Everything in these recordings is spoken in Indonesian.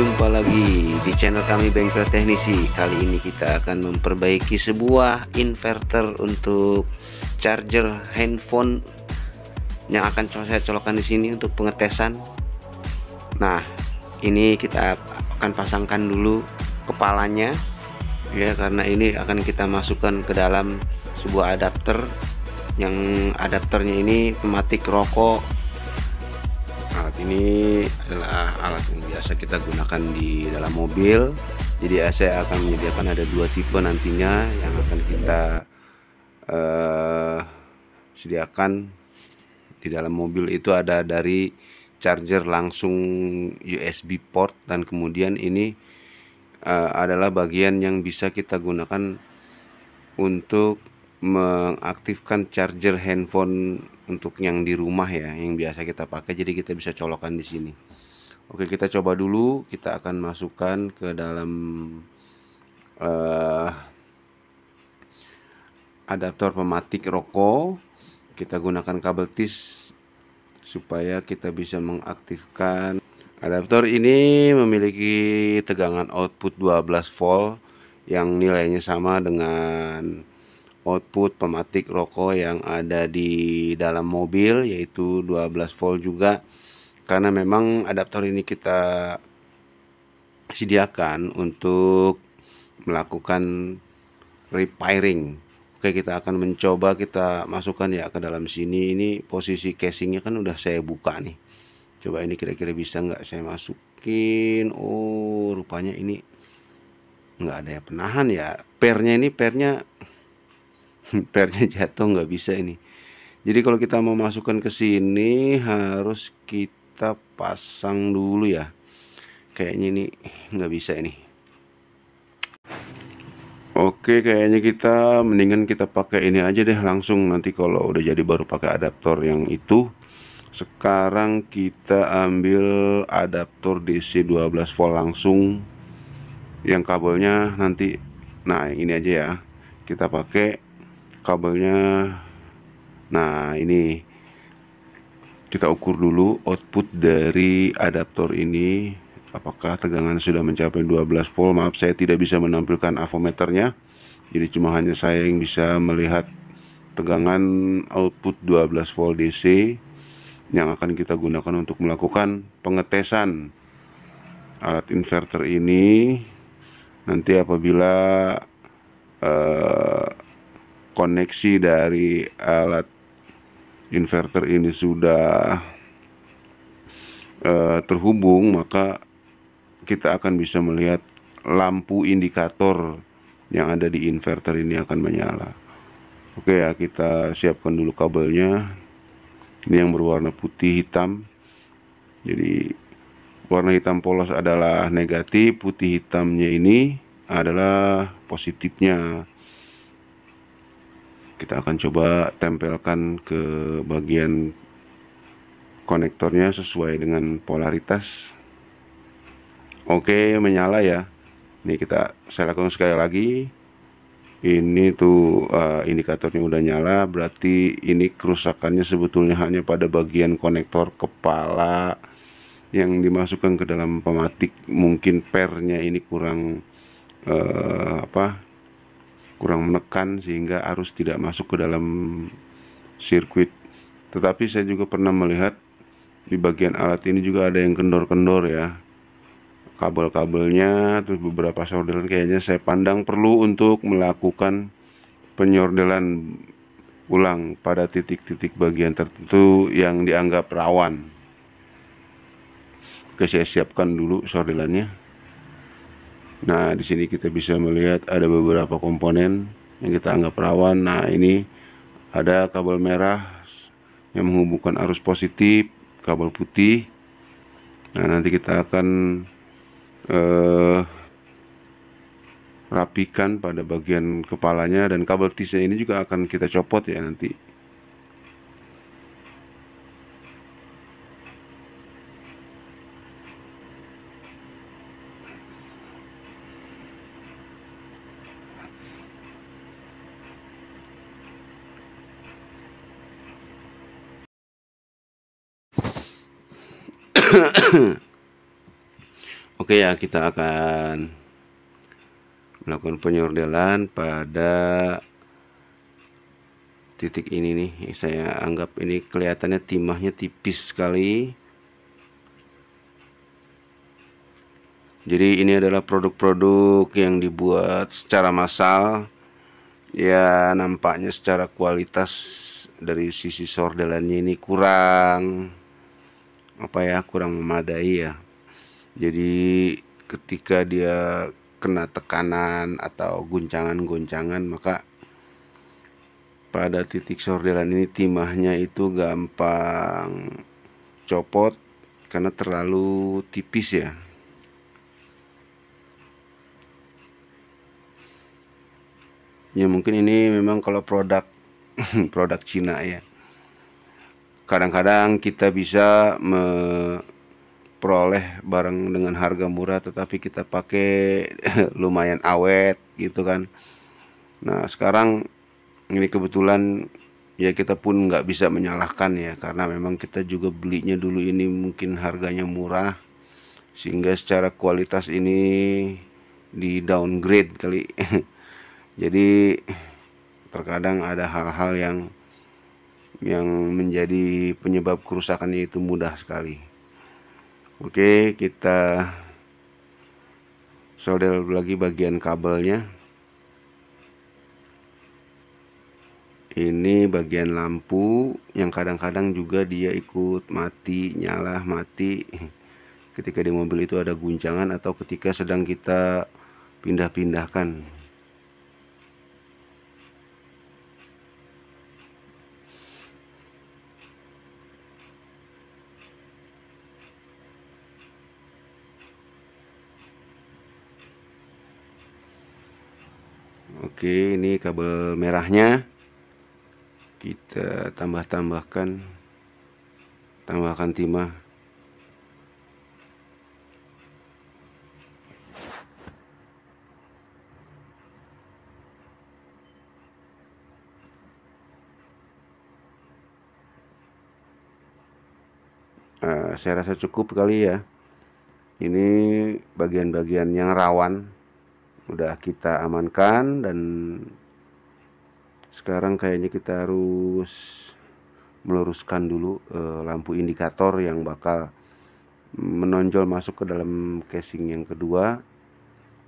Jumpa lagi di channel kami Bengkel Teknisi. Kali ini kita akan memperbaiki sebuah inverter untuk charger handphone yang akan saya colokan di sini untuk pengetesan. Nah, ini kita akan pasangkan dulu kepalanya ya karena ini akan kita masukkan ke dalam sebuah adapter yang adapternya ini pematik rokok ini adalah alat yang biasa kita gunakan di dalam mobil jadi eh, saya akan menyediakan ada dua tipe nantinya yang akan kita uh, sediakan di dalam mobil itu ada dari charger langsung USB port dan kemudian ini uh, adalah bagian yang bisa kita gunakan untuk mengaktifkan charger handphone untuk yang di rumah ya yang biasa kita pakai jadi kita bisa colokan di sini oke kita coba dulu kita akan masukkan ke dalam uh, adaptor pematik rokok kita gunakan kabel tis supaya kita bisa mengaktifkan adaptor ini memiliki tegangan output 12 volt yang nilainya sama dengan output pematik rokok yang ada di dalam mobil yaitu 12 volt juga karena memang adaptor ini kita sediakan untuk melakukan repairing Oke kita akan mencoba kita masukkan ya ke dalam sini ini posisi casingnya kan udah saya buka nih coba ini kira-kira bisa nggak saya masukin oh rupanya ini nggak ada yang penahan ya pernya ini pernya pernya jatuh nggak bisa ini jadi kalau kita mau masukkan ke sini harus kita pasang dulu ya kayaknya ini nggak bisa ini Oke kayaknya kita mendingan kita pakai ini aja deh langsung nanti kalau udah jadi baru pakai adaptor yang itu sekarang kita ambil adaptor DC 12 volt langsung yang kabelnya nanti nah ini aja ya kita pakai kabelnya nah ini kita ukur dulu output dari adaptor ini apakah tegangan sudah mencapai 12 volt maaf saya tidak bisa menampilkan avometernya jadi cuma hanya saya yang bisa melihat tegangan output 12 volt DC yang akan kita gunakan untuk melakukan pengetesan alat inverter ini nanti apabila uh, koneksi dari alat inverter ini sudah uh, terhubung maka kita akan bisa melihat lampu indikator yang ada di inverter ini akan menyala oke ya kita siapkan dulu kabelnya ini yang berwarna putih hitam jadi warna hitam polos adalah negatif putih hitamnya ini adalah positifnya kita akan coba tempelkan ke bagian konektornya sesuai dengan polaritas oke menyala ya ini kita saya lakukan sekali lagi ini tuh uh, indikatornya udah nyala berarti ini kerusakannya sebetulnya hanya pada bagian konektor kepala yang dimasukkan ke dalam pematik mungkin pernya ini kurang uh, apa kurang menekan sehingga arus tidak masuk ke dalam sirkuit. Tetapi saya juga pernah melihat di bagian alat ini juga ada yang kendor-kendor ya. Kabel-kabelnya terus beberapa sordelan kayaknya saya pandang perlu untuk melakukan penyordelan ulang pada titik-titik bagian tertentu yang dianggap rawan. Oke, saya siapkan dulu sordelannya. Nah, di sini kita bisa melihat ada beberapa komponen yang kita anggap rawan. Nah, ini ada kabel merah yang menghubungkan arus positif, kabel putih. Nah, nanti kita akan eh, rapikan pada bagian kepalanya dan kabel tisnya ini juga akan kita copot ya nanti. Oke ya, kita akan melakukan penyordelan pada titik ini nih. Saya anggap ini kelihatannya timahnya tipis sekali. Jadi ini adalah produk-produk yang dibuat secara massal. Ya, nampaknya secara kualitas dari sisi sordelannya ini kurang apa ya, kurang memadai ya. Jadi ketika dia kena tekanan atau guncangan-guncangan maka pada titik sordelan ini timahnya itu gampang copot karena terlalu tipis ya ya mungkin ini memang kalau produk produk Cina ya kadang-kadang kita bisa me peroleh bareng dengan harga murah tetapi kita pakai lumayan awet gitu kan nah sekarang ini kebetulan ya kita pun nggak bisa menyalahkan ya karena memang kita juga belinya dulu ini mungkin harganya murah sehingga secara kualitas ini di downgrade kali jadi terkadang ada hal-hal yang yang menjadi penyebab kerusakannya itu mudah sekali Oke, kita solder lagi bagian kabelnya. Ini bagian lampu yang kadang-kadang juga dia ikut mati, nyala, mati. Ketika di mobil itu ada guncangan atau ketika sedang kita pindah-pindahkan. Oke, ini kabel merahnya. Kita tambah-tambahkan tambahkan timah. Nah, saya rasa cukup kali ya. Ini bagian-bagian yang rawan sudah kita amankan dan sekarang kayaknya kita harus meluruskan dulu e, lampu indikator yang bakal menonjol masuk ke dalam casing yang kedua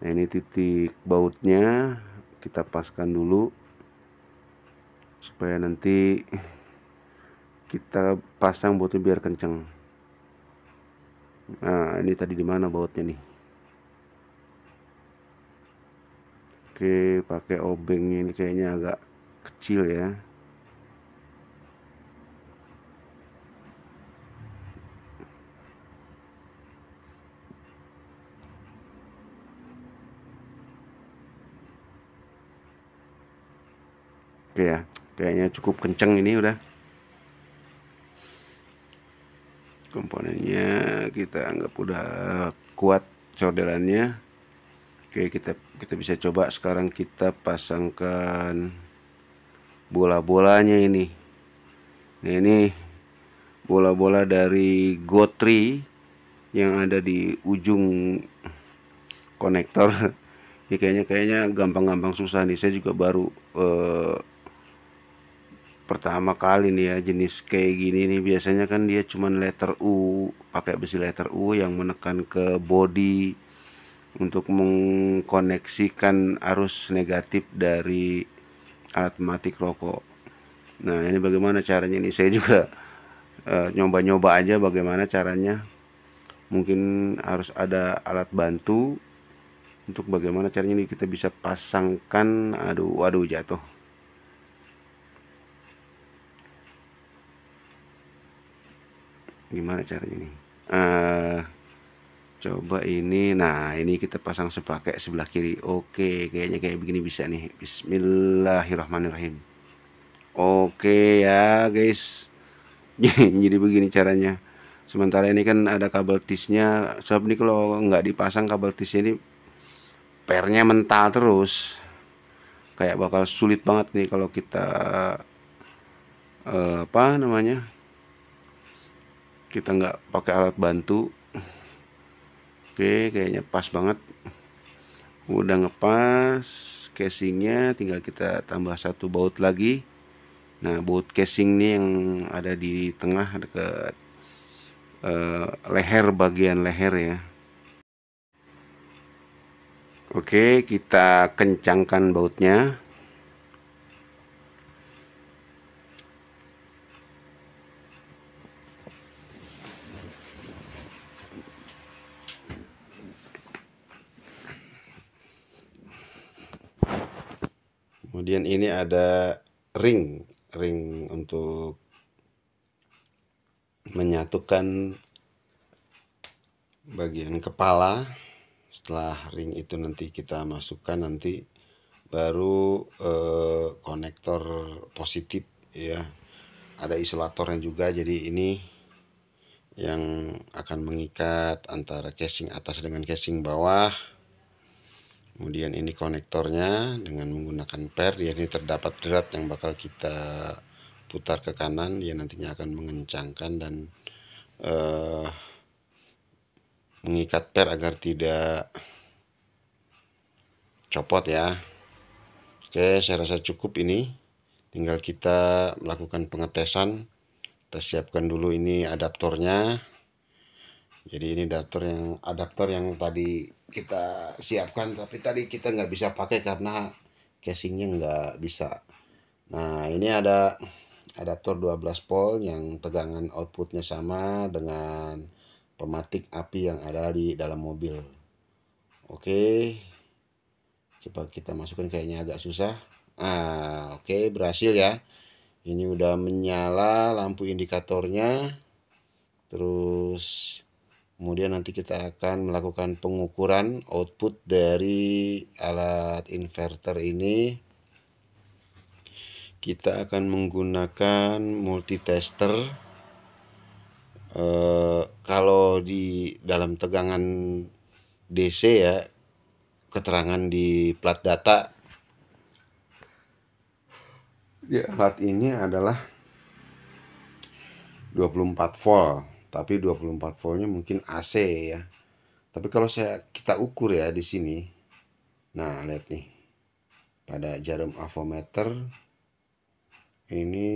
nah ini titik bautnya kita paskan dulu supaya nanti kita pasang bautnya biar kenceng nah ini tadi dimana bautnya nih Oke, pakai obeng ini kayaknya agak kecil ya. Oke ya, kayaknya cukup kenceng ini udah. Komponennya kita anggap udah kuat codelannya. Oke, kita kita bisa coba sekarang kita pasangkan bola-bolanya ini. Nah, ini bola-bola dari Gotri yang ada di ujung konektor. Ini kayaknya kayaknya gampang-gampang susah nih. Saya juga baru eh, pertama kali nih ya jenis kayak gini nih biasanya kan dia cuman letter U pakai besi letter U yang menekan ke body untuk mengkoneksikan arus negatif dari alat matik rokok. Nah, ini bagaimana caranya ini? Saya juga eh, nyoba-nyoba uh, aja bagaimana caranya. Mungkin harus ada alat bantu untuk bagaimana caranya ini kita bisa pasangkan. Aduh, waduh jatuh. Gimana caranya ini? Uh, coba ini nah ini kita pasang sepakai sebelah kiri oke kayaknya kayak begini bisa nih bismillahirrahmanirrahim oke ya guys jadi begini caranya sementara ini kan ada kabel tisnya sebab ini kalau nggak dipasang kabel tis ini pernya mental terus kayak bakal sulit banget nih kalau kita eh, apa namanya kita nggak pakai alat bantu Oke, kayaknya pas banget. Udah ngepas casingnya, tinggal kita tambah satu baut lagi. Nah, baut casing ini yang ada di tengah dekat eh, leher bagian leher ya. Oke, kita kencangkan bautnya. Kemudian ini ada ring, ring untuk menyatukan bagian kepala. Setelah ring itu nanti kita masukkan nanti baru eh, konektor positif ya. Ada isolatornya juga jadi ini yang akan mengikat antara casing atas dengan casing bawah kemudian ini konektornya dengan menggunakan per ya ini terdapat drat yang bakal kita putar ke kanan dia nantinya akan mengencangkan dan uh, mengikat per agar tidak copot ya oke saya rasa cukup ini tinggal kita melakukan pengetesan kita siapkan dulu ini adaptornya jadi ini adaptor yang adaptor yang tadi kita siapkan tapi tadi kita nggak bisa pakai karena casingnya nggak bisa nah ini ada adaptor 12 volt yang tegangan outputnya sama dengan pematik api yang ada di dalam mobil oke coba kita masukkan kayaknya agak susah ah oke berhasil ya ini udah menyala lampu indikatornya terus Kemudian nanti kita akan melakukan pengukuran output dari alat inverter ini. Kita akan menggunakan multitester. E, kalau di dalam tegangan DC ya, keterangan di plat data Ya, alat ini adalah 24 volt tapi 24 voltnya mungkin AC ya tapi kalau saya kita ukur ya di sini nah lihat nih pada jarum avometer ini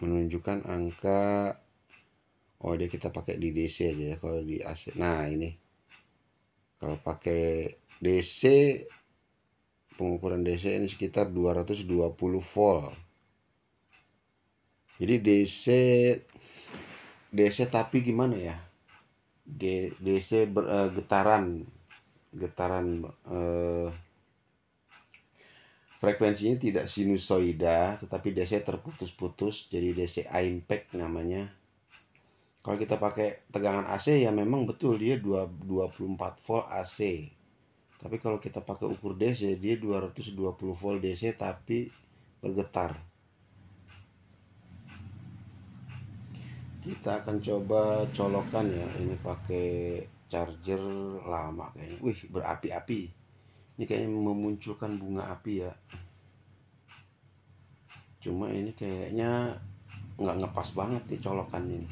menunjukkan angka oh dia kita pakai di DC aja ya kalau di AC nah ini kalau pakai DC pengukuran DC ini sekitar 220 volt jadi DC DC tapi gimana ya G, DC ber, uh, getaran getaran uh, frekuensinya tidak sinusoida tetapi DC terputus-putus jadi DC impact namanya kalau kita pakai tegangan AC ya memang betul dia 2, 24 volt AC tapi kalau kita pakai ukur DC dia 220 volt DC tapi bergetar kita akan coba colokan ya ini pakai charger lama kayaknya wih berapi-api ini kayaknya memunculkan bunga api ya cuma ini kayaknya nggak ngepas banget nih colokan ini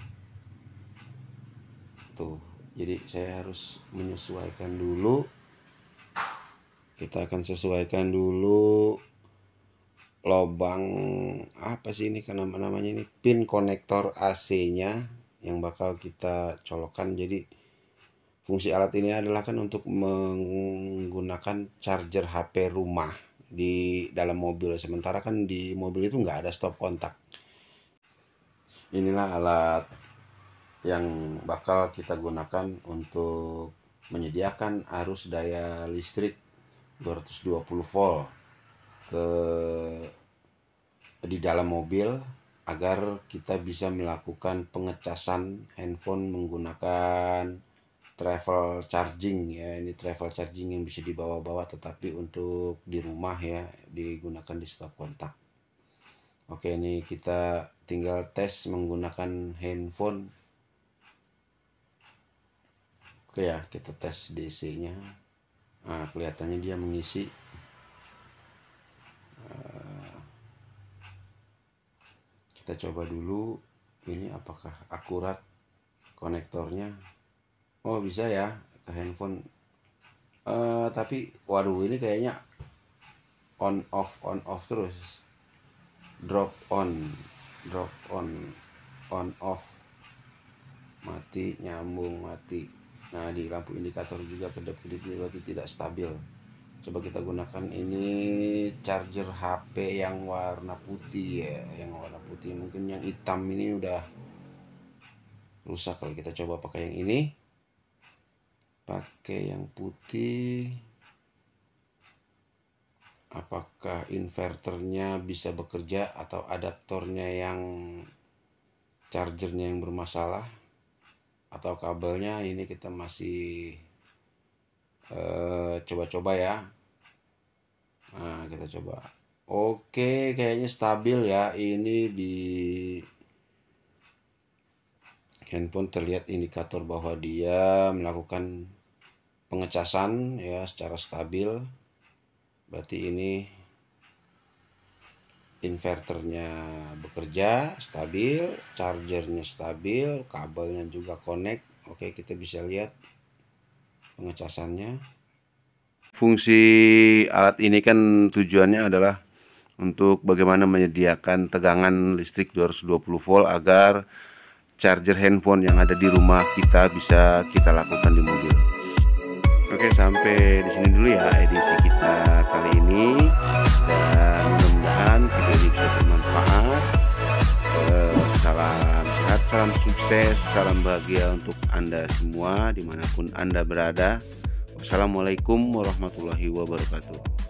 tuh jadi saya harus menyesuaikan dulu kita akan sesuaikan dulu lobang apa sih ini kan nama namanya ini pin konektor AC-nya yang bakal kita colokan jadi fungsi alat ini adalah kan untuk menggunakan charger HP rumah di dalam mobil sementara kan di mobil itu nggak ada stop kontak inilah alat yang bakal kita gunakan untuk menyediakan arus daya listrik 220 volt ke di dalam mobil agar kita bisa melakukan pengecasan handphone menggunakan travel charging ya ini travel charging yang bisa dibawa-bawa tetapi untuk di rumah ya digunakan di stop kontak oke ini kita tinggal tes menggunakan handphone oke ya kita tes DC nya nah, kelihatannya dia mengisi Eh, kita coba dulu ini apakah akurat konektornya oh bisa ya ke handphone uh, tapi waduh ini kayaknya on off on off terus drop on drop on on off mati nyambung mati nah di lampu indikator juga kedap-kedip berarti tidak stabil coba kita gunakan ini charger HP yang warna putih ya yang warna putih mungkin yang hitam ini udah rusak kalau kita coba pakai yang ini pakai yang putih apakah inverternya bisa bekerja atau adaptornya yang chargernya yang bermasalah atau kabelnya ini kita masih Eh, coba-coba ya nah kita coba oke kayaknya stabil ya ini di handphone terlihat indikator bahwa dia melakukan pengecasan ya secara stabil berarti ini inverternya bekerja stabil chargernya stabil kabelnya juga connect oke kita bisa lihat pengecasannya fungsi alat ini kan tujuannya adalah untuk bagaimana menyediakan tegangan listrik 220 volt agar charger handphone yang ada di rumah kita bisa kita lakukan di mobil. Oke, sampai di sini dulu ya edisi kita kali ini. salam sukses, salam bahagia untuk Anda semua dimanapun Anda berada. Wassalamualaikum warahmatullahi wabarakatuh.